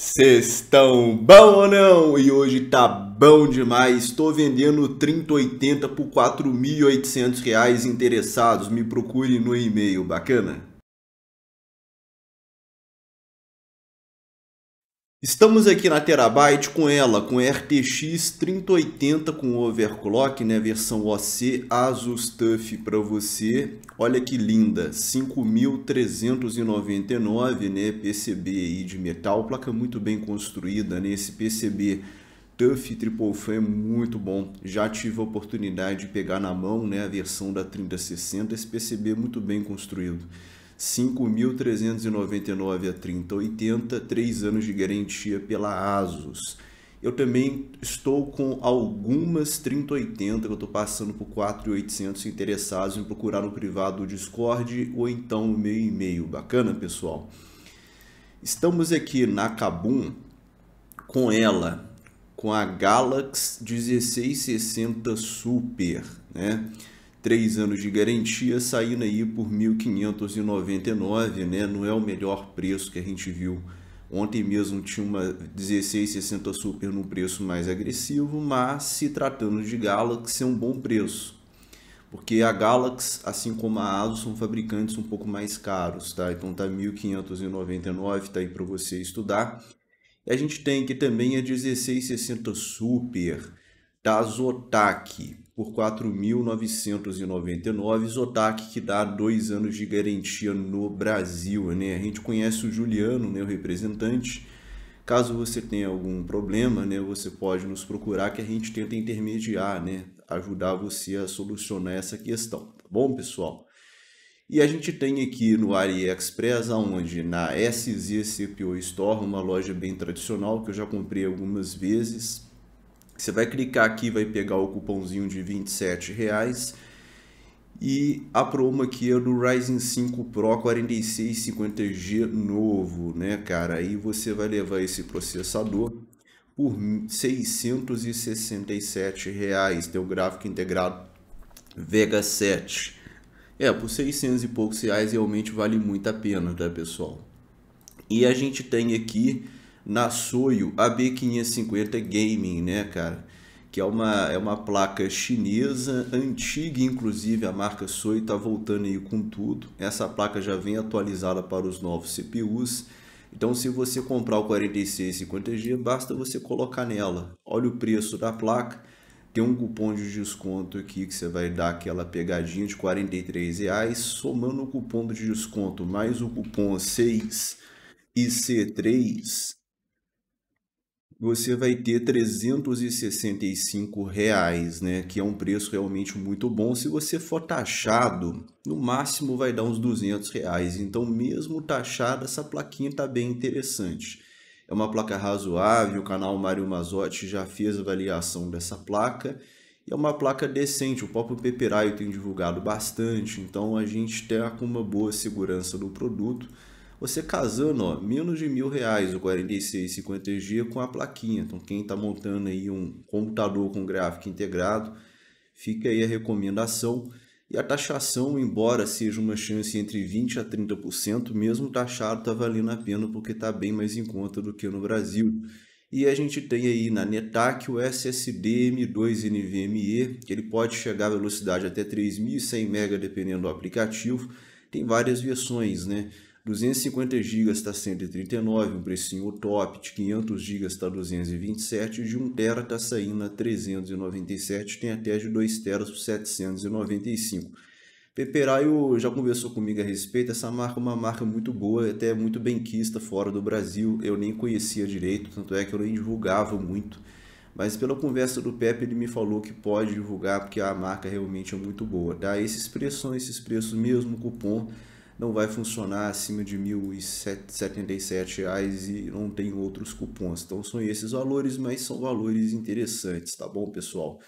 Vocês estão bom ou não? E hoje tá bom demais. Estou vendendo 3080 por 4.800 reais interessados. Me procure no e-mail, bacana? Estamos aqui na Terabyte com ela, com RTX 3080 com overclock, né, versão OC Asus TUF para você. Olha que linda, 5399, né, PCB aí de metal, placa muito bem construída, né, esse PCB TUF Triple Fan é muito bom. Já tive a oportunidade de pegar na mão, né, a versão da 3060, esse PCB é muito bem construído. 5.399 a 3080, 3 anos de garantia pela ASUS. Eu também estou com algumas 3080 que eu estou passando por 4.800 interessados em procurar no privado o Discord ou então o meu e-mail. Bacana, pessoal? Estamos aqui na Kabum com ela, com a Galaxy 1660 Super, né? três anos de garantia, saindo aí por 1.599, né? Não é o melhor preço que a gente viu. Ontem mesmo tinha uma 1660 Super num preço mais agressivo, mas se tratando de Galaxy é um bom preço. Porque a Galaxy, assim como a ASUS, são fabricantes um pouco mais caros, tá? Então tá 1599, tá aí para você estudar. E a gente tem aqui também a 1660 Super da Zotac por 4.999 Zotac, que dá dois anos de garantia no Brasil. Né? A gente conhece o Juliano, né, o representante. Caso você tenha algum problema, né, você pode nos procurar que a gente tenta intermediar, né, ajudar você a solucionar essa questão. Tá bom, pessoal? E a gente tem aqui no AliExpress, aonde na SZCPO Store, uma loja bem tradicional que eu já comprei algumas vezes, você vai clicar aqui, vai pegar o cupomzinho de 27 reais e a promo aqui é do Ryzen 5 Pro 4650G novo, né, cara? Aí você vai levar esse processador por R$ 667, reais, tem o gráfico integrado Vega 7. É, por 600 e poucos reais realmente vale muito a pena, tá, pessoal? E a gente tem aqui na Soyo AB550 Gaming, né, cara? Que é uma, é uma placa chinesa, antiga inclusive, a marca Soyo está voltando aí com tudo. Essa placa já vem atualizada para os novos CPUs. Então, se você comprar o 4650G, basta você colocar nela. Olha o preço da placa, tem um cupom de desconto aqui que você vai dar aquela pegadinha de R$ reais, somando o cupom de desconto mais o cupom 6 e C3, você vai ter 365 reais, né? Que é um preço realmente muito bom. Se você for taxado, no máximo vai dar uns 200 reais. Então, mesmo taxado, essa plaquinha tá bem interessante. É uma placa razoável. O canal Mário Mazotti já fez avaliação dessa placa. E é uma placa decente. O próprio Peperaio tem divulgado bastante. Então, a gente tem tá com uma boa segurança do produto você casando ó, menos de mil reais o 4650G com a plaquinha. Então quem está montando aí um computador com gráfico integrado, fica aí a recomendação. E a taxação, embora seja uma chance entre 20% a 30%, mesmo taxado está valendo a pena porque está bem mais em conta do que no Brasil. E a gente tem aí na NETAC o SSD M2 NVMe, que ele pode chegar a velocidade até 3.100 MB dependendo do aplicativo. Tem várias versões, né? 250 GB está 139, um precinho top, de 500 GB está 227 e de 1 TB está saindo a 397, tem até de 2 TB por 795. Peperaio já conversou comigo a respeito, essa marca é uma marca muito boa, é até muito benquista fora do Brasil, eu nem conhecia direito, tanto é que eu nem divulgava muito, mas pela conversa do Pepe ele me falou que pode divulgar porque a marca realmente é muito boa, tá? Esses preços são esses preços mesmo, cupom não vai funcionar acima de R$ 1.077 e não tem outros cupons. Então são esses valores, mas são valores interessantes, tá bom, pessoal?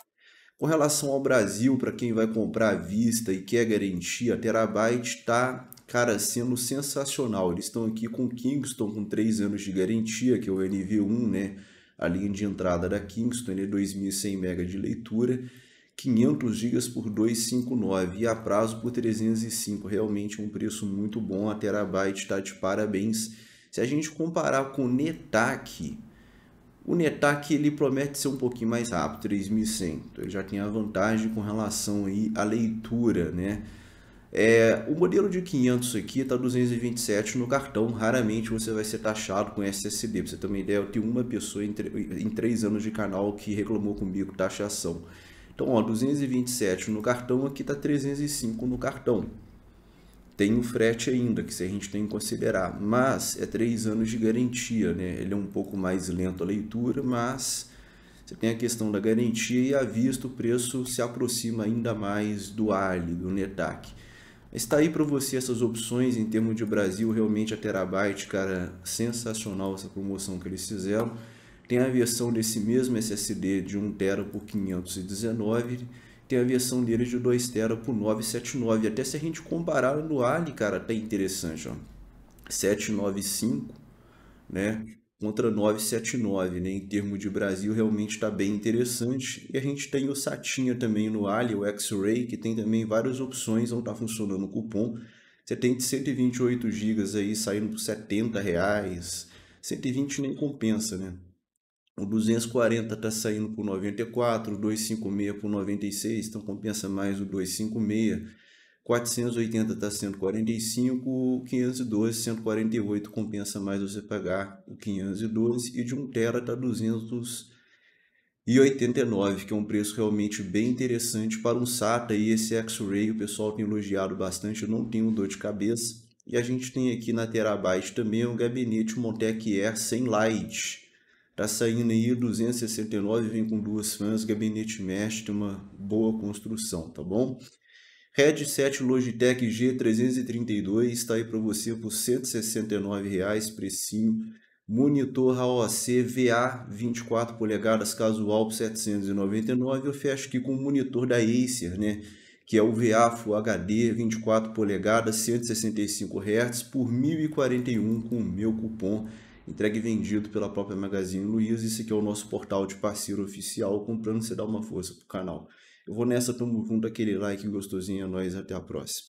Com relação ao Brasil, para quem vai comprar à vista e quer garantia, a Terabyte tá, cara, sendo sensacional. Eles estão aqui com Kingston com 3 anos de garantia, que é o NV1, né? A linha de entrada da Kingston é 2100 MB de leitura 500 GB por 259 e a prazo por 305. Realmente um preço muito bom. A Terabyte está de parabéns. Se a gente comparar com o Netac, o Netac ele promete ser um pouquinho mais rápido, 3100. Então, ele já tem a vantagem com relação aí à leitura, né? É, o modelo de 500 aqui está 227 no cartão, raramente você vai ser taxado com SSD. Pra você ter uma ideia, eu tenho uma pessoa em, em anos de canal que reclamou comigo taxação. Então, ó, 227 no cartão, aqui está 305 no cartão. Tem o frete ainda, que se a gente tem que considerar, mas é três anos de garantia, né? Ele é um pouco mais lento a leitura, mas você tem a questão da garantia e à vista o preço se aproxima ainda mais do Ali, do Netac. Está aí para você essas opções em termos de Brasil, realmente a Terabyte, cara, sensacional essa promoção que eles fizeram. Tem a versão desse mesmo SSD de 1TB por 519, tem a versão dele de 2TB por 979. Até se a gente comparar no Ali, cara, tá interessante, ó. 795, né? Contra 979, né? Em termos de Brasil, realmente está bem interessante. E a gente tem o Satinha também no Ali, o X-Ray, que tem também várias opções, não está funcionando o cupom. Você tem de 128 GB aí saindo por 70 reais. 120 nem compensa, né? O 240 está saindo por 94, o 256 por 96, então compensa mais o 256. 480 está 145, 512, 148 compensa mais você pagar o 512 e de 1 tera está 289, que é um preço realmente bem interessante para um SATA e esse X-Ray o pessoal tem elogiado bastante, eu não tenho dor de cabeça. E a gente tem aqui na Terabyte também um gabinete Montec Air sem light Tá saindo aí 269, vem com duas fãs, gabinete mestre, uma boa construção, tá bom? Headset Logitech G332 está aí para você por R$ reais precinho. Monitor AOC VA 24 polegadas casual por 799. Eu fecho aqui com o monitor da Acer, né? Que é o VA Full HD 24 polegadas, 165 Hz por 1041 com o meu cupom entregue e vendido pela própria Magazine Luiza. Esse aqui é o nosso portal de parceiro oficial. Comprando, você dá uma força pro canal. Eu vou nessa, tamo junto, aquele like gostosinho, é nóis, até a próxima.